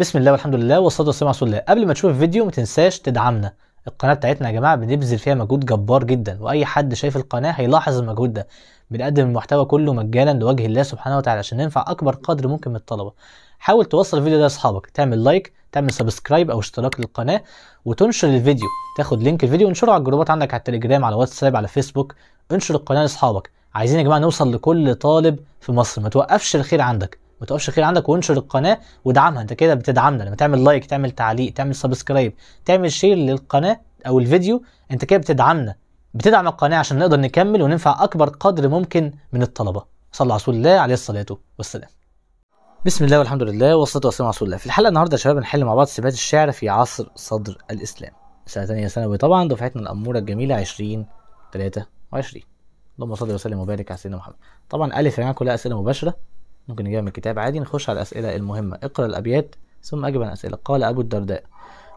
بسم الله والحمد لله والصلاه والسلام على رسول الله قبل ما تشوف الفيديو ما تنساش تدعمنا القناه بتاعتنا يا جماعه بنبذل فيها مجهود جبار جدا واي حد شايف القناه هيلاحظ المجهود ده بنقدم المحتوى كله مجانا لوجه الله سبحانه وتعالى عشان ننفع اكبر قدر ممكن من الطلبه حاول توصل الفيديو ده لاصحابك تعمل لايك تعمل سبسكرايب او اشتراك للقناه وتنشر الفيديو تاخد لينك الفيديو وانشره على الجروبات عندك على التليجرام على واتساب على فيسبوك انشر القناه لاصحابك عايزين يا جماعه نوصل لكل طالب في مصر ما توقفش الخير عندك ما تقفش خير عندك وانشر القناه وادعمها انت كده بتدعمنا لما تعمل لايك تعمل تعليق تعمل سبسكرايب تعمل شير للقناه او الفيديو انت كده بتدعمنا بتدعم القناه عشان نقدر نكمل وننفع اكبر قدر ممكن من الطلبه صلى على رسول الله عليه الصلاه والسلام بسم الله والحمد لله والصلاه والسلام على رسول الله في الحلقه النهارده يا شباب هنحل مع بعض سمات الشعر في عصر صدر الاسلام سنه ثانيه ثانوي طبعا دفعتنا الاموره الجميله 20 23 اللهم صل وسلم وبارك على سيدنا محمد طبعا الف يا جماعه كلها اسئله مباشره ممكن نجيبها من الكتاب عادي نخش على الأسئلة المهمة اقرأ الأبيات ثم أجب عن الأسئلة قال أبو الدرداء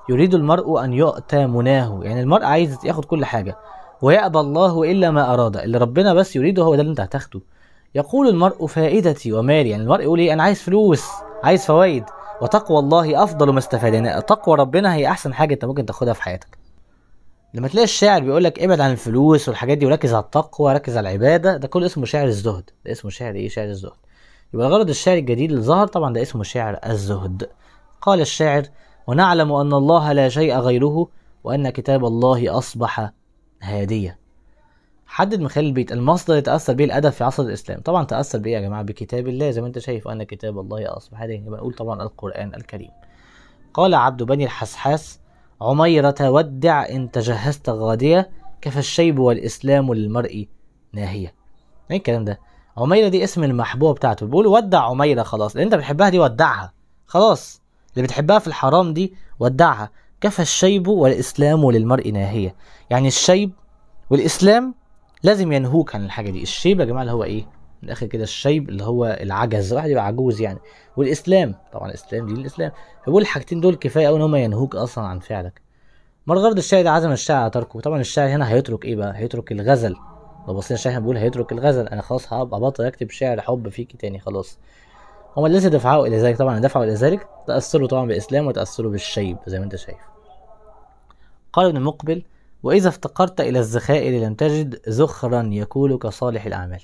يريد المرء أن يؤتى مناه يعني المرء عايز ياخد كل حاجة ويأبى الله إلا ما أراد اللي ربنا بس يريده هو ده اللي أنت هتاخده يقول المرء فائدتي ومالي يعني المرء يقول إيه أنا عايز فلوس عايز فوائد وتقوى الله أفضل ما استفاد يعني تقوى ربنا هي أحسن حاجة أنت ممكن تاخدها في حياتك لما تلاقي الشاعر بيقول لك ابعد عن الفلوس والحاجات دي وركز على التقوى ركز على العباده ده كله اسمه شعر الزهد ده اسمه شعر ايه شعر الزهد يبقى غرض الشعر الجديد اللي ظهر طبعا ده اسمه شعر الزهد قال الشاعر ونعلم أن الله لا شيء غيره وأن كتاب الله أصبح هادية حدد من خلال البيت المصدر اللي تأثر به الأدب في عصر الإسلام طبعا تأثر به يا جماعة بكتاب الله زي ما أنت شايف أن كتاب الله أصبح هادية يبقى طبعا القرآن الكريم قال عبد بني الحسحاس عميرة ودع إن تجهزت غادية كفى الشيب والإسلام للمرء ناهية ايه الكلام ده عميره دي اسم المحبوبه بتاعته بيقول ودع عميره خلاص اللي انت بتحبها دي ودعها خلاص اللي بتحبها في الحرام دي ودعها كفى الشيب والاسلام للمرء ناهيه يعني الشيب والاسلام لازم ينهوك عن الحاجه دي الشيب يا جماعه اللي هو ايه من الاخر كده الشيب اللي هو العجز واحد يبقى عجوز يعني والاسلام طبعا الاسلام دي الاسلام فبيقول الحاجتين دول كفايه قوي ان هم ينهوك اصلا عن فعلك مرغرد الشاعر عزم الشاعر على تركه طبعا الشاعر هنا هيترك ايه بقى هيترك الغزل لو بصينا عشان احنا بنقول هيترك الغزل انا خلاص هبقى بطل اكتب شعر حب فيك تاني خلاص هما الذي دفعه الى ذلك طبعا دفعوا الى ذلك تاثروا طبعا بالاسلام وتاثروا بالشيب زي ما انت شايف قال ابن مقبل واذا افتقرت الى الذخائر لم تجد ذخرا يكولك صالح الاعمال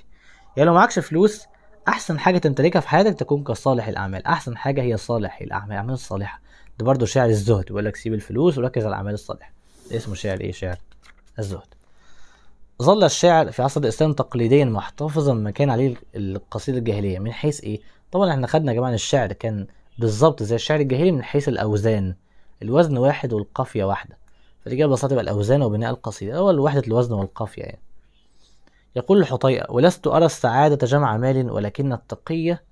يعني لو معكش فلوس احسن حاجه تمتلكها في حياتك تكون كصالح الاعمال احسن حاجه هي صالح الاعمال الاعمال الصالحه ده برضه شعر الزهد بيقول لك سيب الفلوس وركز على الاعمال الصالحه اسمه شعر ايه شعر الزهد ظل الشعر في عصر الإسلام تقليديا محتفظا بما كان عليه القصيدة الجاهلية من حيث إيه؟ طبعا احنا خدنا يا جماعة الشعر كان بالظبط زي الشعر الجاهلي من حيث الأوزان الوزن واحد والقافية واحدة فالإجابة ببساطة يبقى الأوزان وبناء القصيدة أول وحدة الوزن والقافية يعني يقول الحطيئة ولست أرى السعادة جمع مال ولكن التقية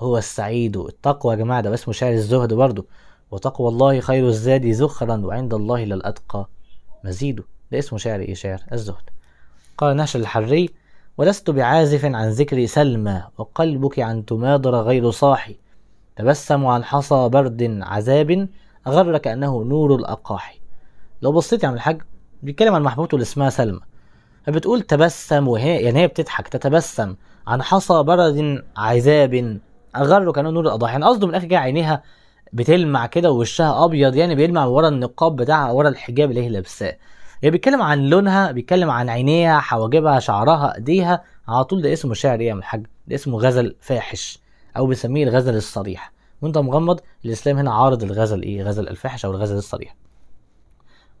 هو السعيد التقوى يا جماعة ده اسمه شعر الزهد برضه وتقوى الله خير الزاد ذخرا وعند الله للأتقى مزيده ده اسمه شعر إيه شعر الزهد قال نهش الحري ولست بعازف عن ذكر سلمى وقلبك عن تماضر غير صاحي تبسم عن حصى برد عذاب أغرك أنه نور الأقاحي لو بصيت يا عم الحاج بيتكلم عن محبوبته اللي اسمها سلمى فبتقول تبسم وهي يعني هي بتضحك تتبسم عن حصى برد عذاب أغرك أنه نور الأضاحي يعني قصده من الآخر كده عينيها بتلمع كده ووشها أبيض يعني بيلمع ورا النقاب بتاعها ورا الحجاب اللي هي لابساه يعني بيتكلم عن لونها بيتكلم عن عينيها حواجبها شعرها ايديها على طول ده اسمه شعر ايه يا الحاج ده اسمه غزل فاحش او بنسميه الغزل الصريح وانت مغمض الاسلام هنا عارض الغزل ايه غزل الفاحش او الغزل الصريح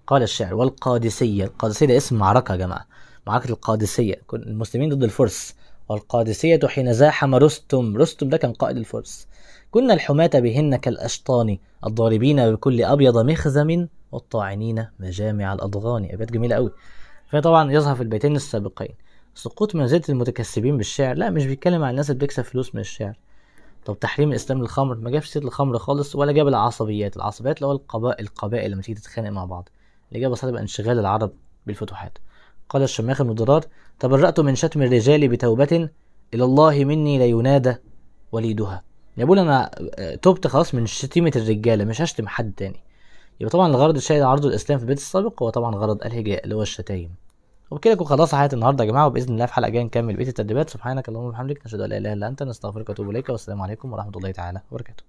قال الشعر والقادسيه القادسيه ده اسم معركه يا جماعه معركه القادسيه المسلمين ضد الفرس والقادسية حين زاحم رستم رستم ده كان قائد الفرس كنا الحماة بهن كالأشطان الضاربين بكل أبيض مخزم والطاعنين مجامع الأضغان أبيات جميلة قوي فطبعا يظهر في البيتين السابقين سقوط منزلة المتكسبين بالشعر لا مش بيتكلم عن الناس اللي بتكسب فلوس من الشعر طب تحريم الاسلام للخمر ما جابش سيره الخمر خالص ولا جاب العصبيات العصبيات اللي هو القبائل القبائل لما تيجي تتخانق مع بعض الاجابه صح سبب انشغال العرب بالفتوحات قال الشماخ بن ضرار تبرأت من شتم الرجال بتوبة إلى الله مني لا ينادى وليدها يا أنا آه، تبت خلاص من شتيمة الرجالة مش هشتم حد تاني يبقى طبعا الغرض الشائع عرض الاسلام في البيت السابق هو طبعا غرض الهجاء اللي هو الشتايم وبكده تكون خلاص حلقه النهارده يا جماعه وباذن الله في حلقه جايه نكمل بقيه التدريبات سبحانك اللهم وبحمدك نشهد ان لا اله الا انت نستغفرك ونتوب اليك والسلام عليكم ورحمه الله تعالى وبركاته